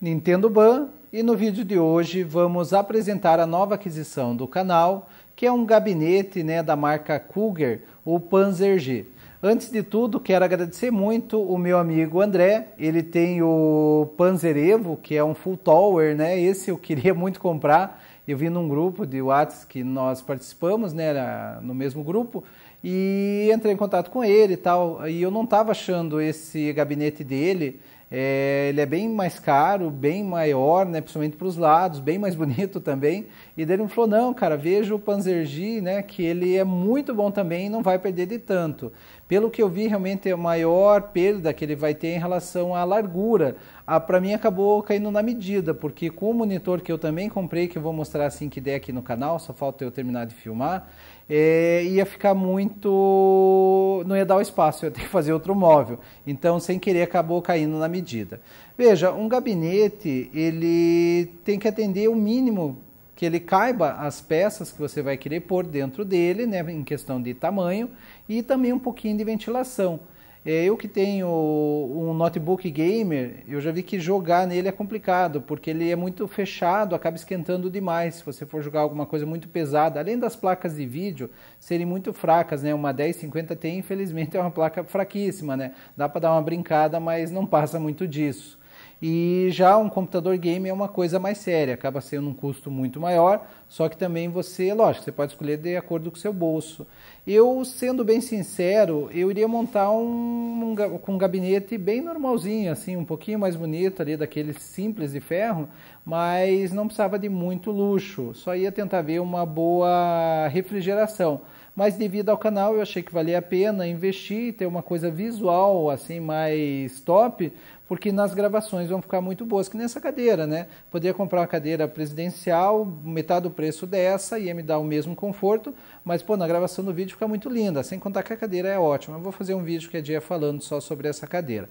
Nintendo Ban e no vídeo de hoje vamos apresentar a nova aquisição do canal, que é um gabinete né, da marca Cougar, o Panzer G. Antes de tudo, quero agradecer muito o meu amigo André, ele tem o Panzer Evo, que é um full tower, né? Esse eu queria muito comprar. Eu vi num grupo de Whats que nós participamos, né, no mesmo grupo, e entrei em contato com ele e tal, e eu não estava achando esse gabinete dele é, ele é bem mais caro, bem maior, né, principalmente para os lados, bem mais bonito também. E dele ele me falou: não, cara, veja o Panzer G, né, que ele é muito bom também e não vai perder de tanto. Pelo que eu vi, realmente é a maior perda que ele vai ter em relação à largura. Ah, para mim acabou caindo na medida, porque com o monitor que eu também comprei, que eu vou mostrar assim que der aqui no canal, só falta eu terminar de filmar, é, ia ficar muito. não ia dar o espaço, ia ter que fazer outro móvel. Então, sem querer, acabou caindo na medida. Veja, um gabinete ele tem que atender o mínimo que ele caiba as peças que você vai querer pôr dentro dele, né, em questão de tamanho, e também um pouquinho de ventilação. É, eu que tenho um notebook gamer, eu já vi que jogar nele é complicado, porque ele é muito fechado, acaba esquentando demais se você for jogar alguma coisa muito pesada. Além das placas de vídeo serem muito fracas, né? Uma 1050 t infelizmente, é uma placa fraquíssima, né? Dá para dar uma brincada, mas não passa muito disso. E já um computador game é uma coisa mais séria, acaba sendo um custo muito maior, só que também você, lógico, você pode escolher de acordo com o seu bolso. Eu, sendo bem sincero, eu iria montar um, um, um gabinete bem normalzinho, assim, um pouquinho mais bonito ali, daquele simples de ferro, mas não precisava de muito luxo, só ia tentar ver uma boa refrigeração mas devido ao canal eu achei que valia a pena investir e ter uma coisa visual assim mais top, porque nas gravações vão ficar muito boas, que nessa cadeira, né? Poderia comprar uma cadeira presidencial, metade do preço dessa, ia me dar o mesmo conforto, mas pô, na gravação do vídeo fica muito linda, sem contar que a cadeira é ótima. Eu vou fazer um vídeo que é dia falando só sobre essa cadeira.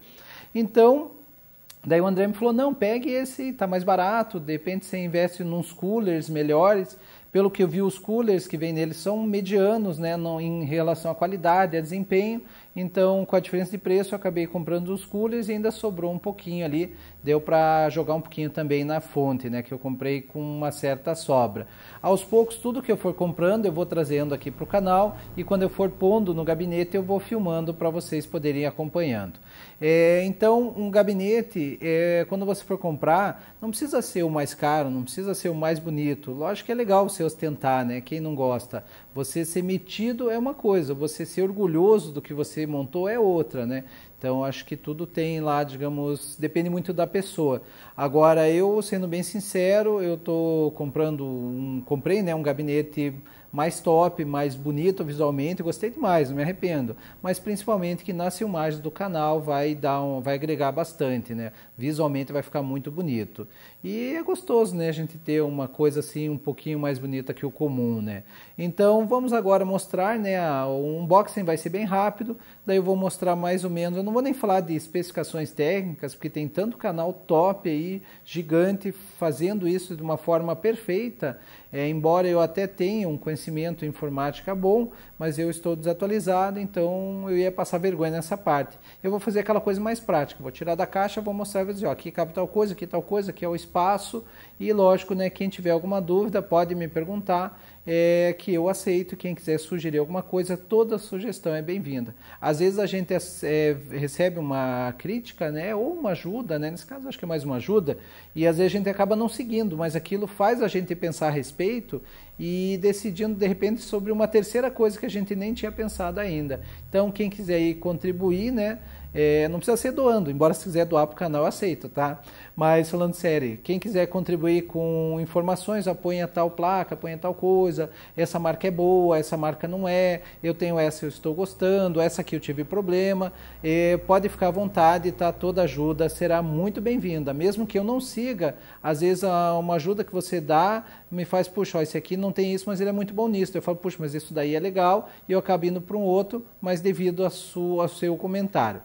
Então, Daí o André me falou: não, pegue esse, tá mais barato, de repente você investe nos coolers melhores. Pelo que eu vi, os coolers que vem neles são medianos né, no, em relação à qualidade, a desempenho, então, com a diferença de preço, eu acabei comprando os coolers e ainda sobrou um pouquinho ali, deu para jogar um pouquinho também na fonte, né, que eu comprei com uma certa sobra. Aos poucos, tudo que eu for comprando, eu vou trazendo aqui para o canal e quando eu for pondo no gabinete, eu vou filmando para vocês poderem ir acompanhando. É, então, um gabinete, é, quando você for comprar, não precisa ser o mais caro, não precisa ser o mais bonito. Lógico que é legal você ostentar, né? Quem não gosta. Você ser metido é uma coisa, você ser orgulhoso do que você montou é outra, né? Então acho que tudo tem lá, digamos, depende muito da pessoa. Agora eu, sendo bem sincero, eu estou comprando um, comprei, né, um gabinete mais top, mais bonito visualmente, gostei demais, não me arrependo. Mas principalmente que nas filmagens do canal vai dar um, vai agregar bastante, né? Visualmente vai ficar muito bonito. E é gostoso, né, a gente ter uma coisa assim um pouquinho mais bonita que o comum, né? Então, vamos agora mostrar, né, o unboxing vai ser bem rápido, daí eu vou mostrar mais ou menos, eu não vou nem falar de especificações técnicas, porque tem tanto canal top aí, gigante, fazendo isso de uma forma perfeita, é, embora eu até tenha um conhecimento em informática bom, mas eu estou desatualizado, então eu ia passar vergonha nessa parte. Eu vou fazer aquela coisa mais prática, vou tirar da caixa, vou mostrar, vou dizer, ó, aqui cabe tal coisa, aqui tal coisa, aqui é o espaço, e lógico, né, quem tiver alguma dúvida pode me perguntar, é, que eu aceito. Quem quiser sugerir alguma coisa, toda sugestão é bem-vinda. Às vezes a gente é, recebe uma crítica, né, ou uma ajuda, né, nesse caso acho que é mais uma ajuda, e às vezes a gente acaba não seguindo, mas aquilo faz a gente pensar a respeito e decidindo de repente sobre uma terceira coisa que a gente nem tinha pensado ainda. Então, quem quiser contribuir, né, é, não precisa ser doando, embora se quiser doar para o canal, eu aceito, tá? Mas falando sério, quem quiser contribuir com informações, apoia tal placa, apoia tal coisa, essa marca é boa, essa marca não é, eu tenho essa, eu estou gostando, essa aqui eu tive problema, é, pode ficar à vontade, tá? Toda ajuda será muito bem-vinda, mesmo que eu não siga, às vezes uma ajuda que você dá me faz, puxa, ó, esse aqui não tem isso, mas ele é muito bom nisso. Eu falo, puxa, mas isso daí é legal, e eu acabo indo para um outro, mas devido a ao seu comentário.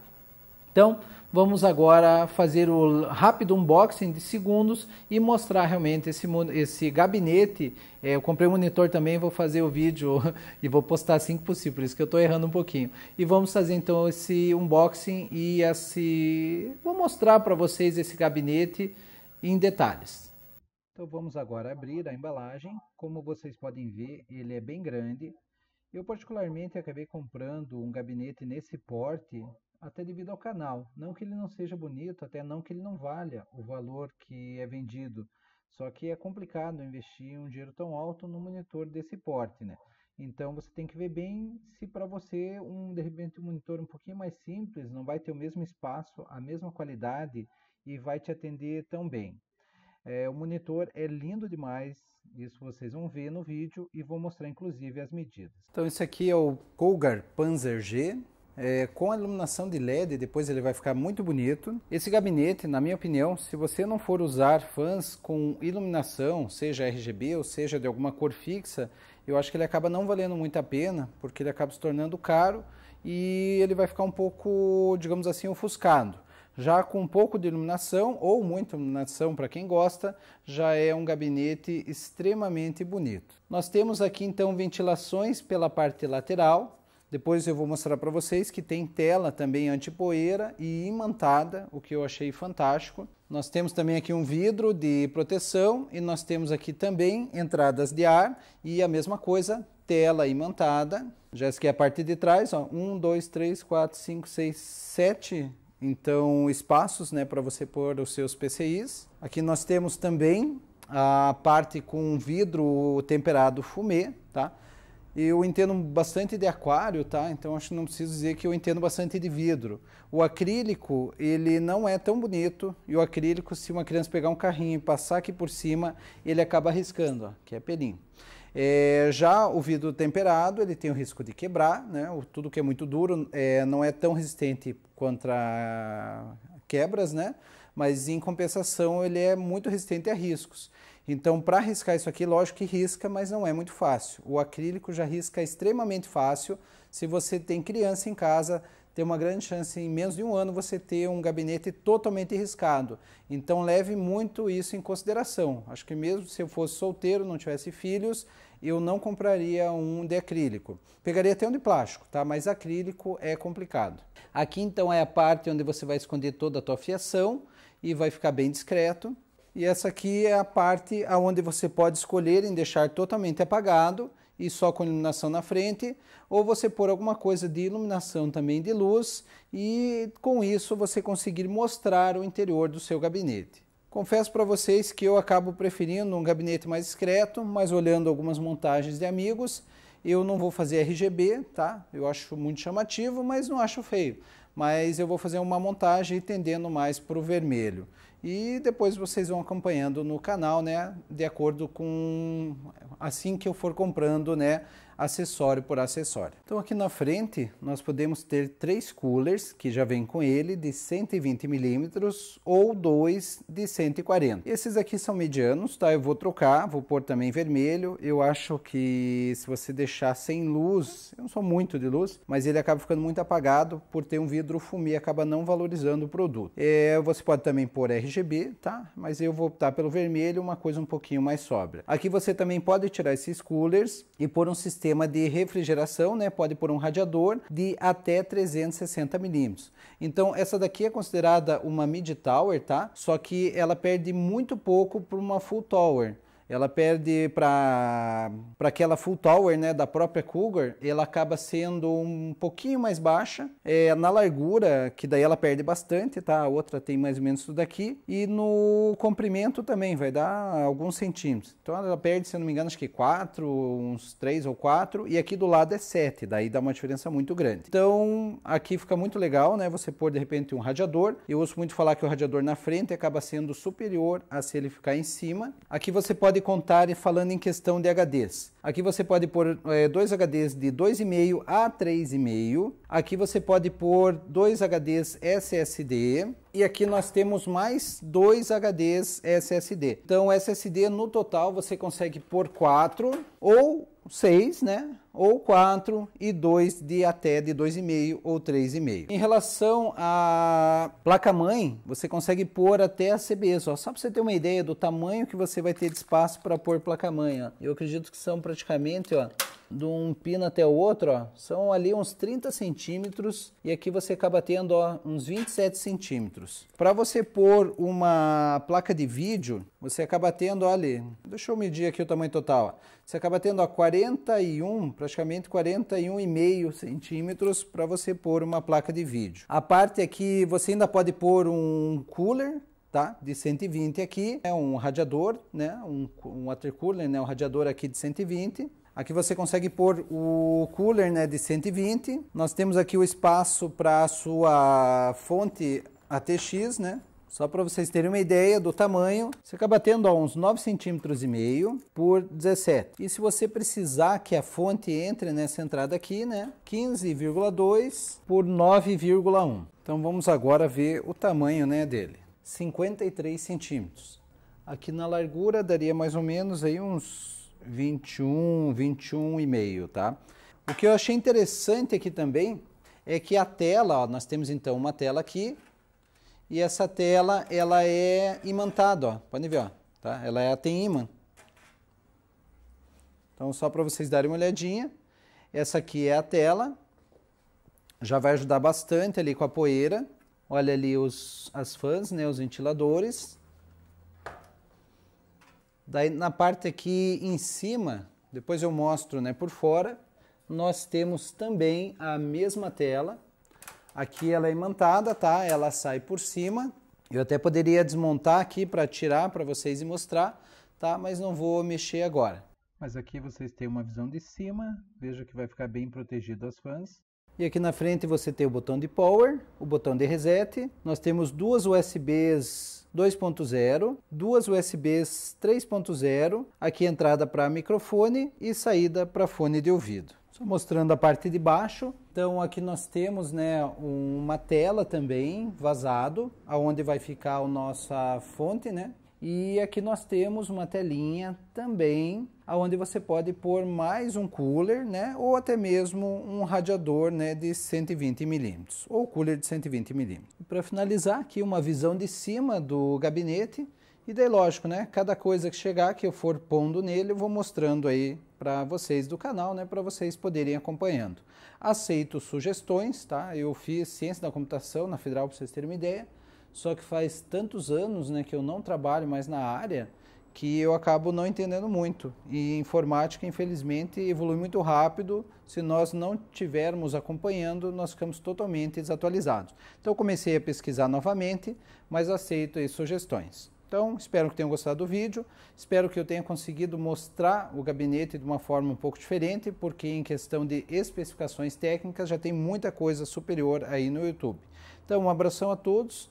Então, vamos agora fazer o rápido unboxing de segundos e mostrar realmente esse, esse gabinete. É, eu comprei um monitor também, vou fazer o vídeo e vou postar assim que possível, por isso que eu estou errando um pouquinho. E vamos fazer então esse unboxing e esse... vou mostrar para vocês esse gabinete em detalhes. Então vamos agora abrir a embalagem. Como vocês podem ver, ele é bem grande. Eu particularmente acabei comprando um gabinete nesse porte até devido ao canal. Não que ele não seja bonito, até não que ele não valha o valor que é vendido. Só que é complicado investir um dinheiro tão alto num monitor desse porte, né? Então você tem que ver bem se para você um de repente um monitor um pouquinho mais simples não vai ter o mesmo espaço, a mesma qualidade e vai te atender tão bem. É, o monitor é lindo demais, isso vocês vão ver no vídeo e vou mostrar inclusive as medidas. Então esse aqui é o Colgar Panzer G, é, com a iluminação de LED, depois ele vai ficar muito bonito. Esse gabinete, na minha opinião, se você não for usar fãs com iluminação, seja RGB ou seja de alguma cor fixa, eu acho que ele acaba não valendo muito a pena, porque ele acaba se tornando caro e ele vai ficar um pouco, digamos assim, ofuscado. Já com um pouco de iluminação, ou muita iluminação para quem gosta, já é um gabinete extremamente bonito. Nós temos aqui então ventilações pela parte lateral, depois eu vou mostrar para vocês que tem tela também antipoeira e imantada, o que eu achei fantástico. Nós temos também aqui um vidro de proteção e nós temos aqui também entradas de ar e a mesma coisa, tela imantada. Já que é a parte de trás, ó, 1, 2, 3, 4, 5, 6, 7 então espaços né, para você pôr os seus PCIs. Aqui nós temos também a parte com vidro temperado fumê, tá? eu entendo bastante de aquário, tá? Então acho que não preciso dizer que eu entendo bastante de vidro. O acrílico, ele não é tão bonito, e o acrílico, se uma criança pegar um carrinho e passar aqui por cima, ele acaba riscando, ó, que é pelinho. É, já o vidro temperado, ele tem o risco de quebrar, né? O, tudo que é muito duro é, não é tão resistente contra quebras, né? Mas em compensação, ele é muito resistente a riscos. Então, para riscar isso aqui, lógico que risca, mas não é muito fácil. O acrílico já risca extremamente fácil. Se você tem criança em casa, tem uma grande chance em menos de um ano você ter um gabinete totalmente riscado. Então leve muito isso em consideração. Acho que mesmo se eu fosse solteiro, não tivesse filhos, eu não compraria um de acrílico. Pegaria até um de plástico, tá? Mas acrílico é complicado. Aqui então é a parte onde você vai esconder toda a tua fiação e vai ficar bem discreto. E essa aqui é a parte onde você pode escolher em deixar totalmente apagado e só com iluminação na frente, ou você pôr alguma coisa de iluminação também de luz e com isso você conseguir mostrar o interior do seu gabinete. Confesso para vocês que eu acabo preferindo um gabinete mais discreto, mas olhando algumas montagens de amigos, eu não vou fazer RGB, tá? Eu acho muito chamativo, mas não acho feio. Mas eu vou fazer uma montagem tendendo mais para o vermelho. E depois vocês vão acompanhando no canal, né? De acordo com assim que eu for comprando, né? acessório por acessório. Então aqui na frente nós podemos ter três coolers que já vem com ele de 120 milímetros ou dois de 140. Esses aqui são medianos, tá? Eu vou trocar, vou pôr também vermelho. Eu acho que se você deixar sem luz, eu não sou muito de luz, mas ele acaba ficando muito apagado por ter um vidro fumê, acaba não valorizando o produto. É, você pode também pôr RGB, tá? Mas eu vou optar pelo vermelho, uma coisa um pouquinho mais sóbria. Aqui você também pode tirar esses coolers e pôr um sistema sistema de refrigeração, né, pode pôr um radiador de até 360 milímetros. Então essa daqui é considerada uma mid tower, tá? Só que ela perde muito pouco para uma full tower. Ela perde para aquela full tower né, da própria Cougar, ela acaba sendo um pouquinho mais baixa é, na largura, que daí ela perde bastante, tá? A outra tem mais ou menos tudo aqui e no comprimento também, vai dar alguns centímetros. Então ela perde, se não me engano, acho que 4, uns 3 ou 4, e aqui do lado é 7, daí dá uma diferença muito grande. Então aqui fica muito legal, né? Você pôr de repente um radiador. Eu ouço muito falar que o radiador na frente acaba sendo superior a se ele ficar em cima. Aqui você pode contar falando em questão de HDs. Aqui você pode pôr é, dois HDs de 2,5 a 3,5. Aqui você pode pôr dois HDs SSD. E aqui nós temos mais dois HDs SSD. Então, SSD no total você consegue pôr quatro ou 6, né? Ou 4 e 2 de até de 2,5 ou 3,5. Em relação à placa-mãe, você consegue pôr até a CBs, ó, só para você ter uma ideia do tamanho que você vai ter de espaço para pôr placa-mãe. Eu acredito que são praticamente ó, de um pino até o outro, ó, são ali uns 30 centímetros e aqui você acaba tendo ó, uns 27 centímetros. Para você pôr uma placa de vídeo, você acaba tendo, olha, deixa eu medir aqui o tamanho total, ó. você acaba tendo ó, 41, praticamente 41,5 centímetros para você pôr uma placa de vídeo. A parte aqui, você ainda pode pôr um cooler, tá? De 120 aqui, é um radiador, né? Um, um water cooler, né? Um radiador aqui de 120 Aqui você consegue pôr o cooler né, de 120. Nós temos aqui o espaço para a sua fonte ATX, né? Só para vocês terem uma ideia do tamanho, você acaba tendo ó, uns 9 centímetros e meio por 17. E se você precisar que a fonte entre nessa entrada aqui, né? 15,2 por 9,1. Então vamos agora ver o tamanho né, dele. 53 centímetros. Aqui na largura daria mais ou menos aí uns 21, 21 e meio, tá? O que eu achei interessante aqui também é que a tela, ó, nós temos então uma tela aqui e essa tela ela é imantada, ó, podem ver, ó, tá? Ela é, tem imã. Então só para vocês darem uma olhadinha, essa aqui é a tela, já vai ajudar bastante ali com a poeira. Olha ali os, as fãs, né, os ventiladores. Daí na parte aqui em cima, depois eu mostro né, por fora, nós temos também a mesma tela. Aqui ela é imantada, tá? Ela sai por cima. Eu até poderia desmontar aqui para tirar para vocês e mostrar, tá? Mas não vou mexer agora. Mas aqui vocês têm uma visão de cima, veja que vai ficar bem protegido as fãs. E aqui na frente você tem o botão de power, o botão de reset. Nós temos duas USBs 2.0, duas USBs 3.0, aqui entrada para microfone e saída para fone de ouvido. Só mostrando a parte de baixo. Então aqui nós temos né, uma tela também vazado, aonde vai ficar a nossa fonte, né? E aqui nós temos uma telinha também, onde você pode pôr mais um cooler, né? Ou até mesmo um radiador, né? De 120 milímetros, ou cooler de 120 milímetros. Para finalizar aqui, uma visão de cima do gabinete. E daí, lógico, né? Cada coisa que chegar, que eu for pondo nele, eu vou mostrando aí para vocês do canal, né? Para vocês poderem acompanhando. Aceito sugestões, tá? Eu fiz ciência da computação na Federal, para vocês terem uma ideia. Só que faz tantos anos né, que eu não trabalho mais na área que eu acabo não entendendo muito. E informática, infelizmente, evolui muito rápido. Se nós não tivermos acompanhando, nós ficamos totalmente desatualizados. Então, comecei a pesquisar novamente, mas aceito sugestões. Então, espero que tenham gostado do vídeo. Espero que eu tenha conseguido mostrar o gabinete de uma forma um pouco diferente, porque em questão de especificações técnicas já tem muita coisa superior aí no YouTube. Então, um abração a todos.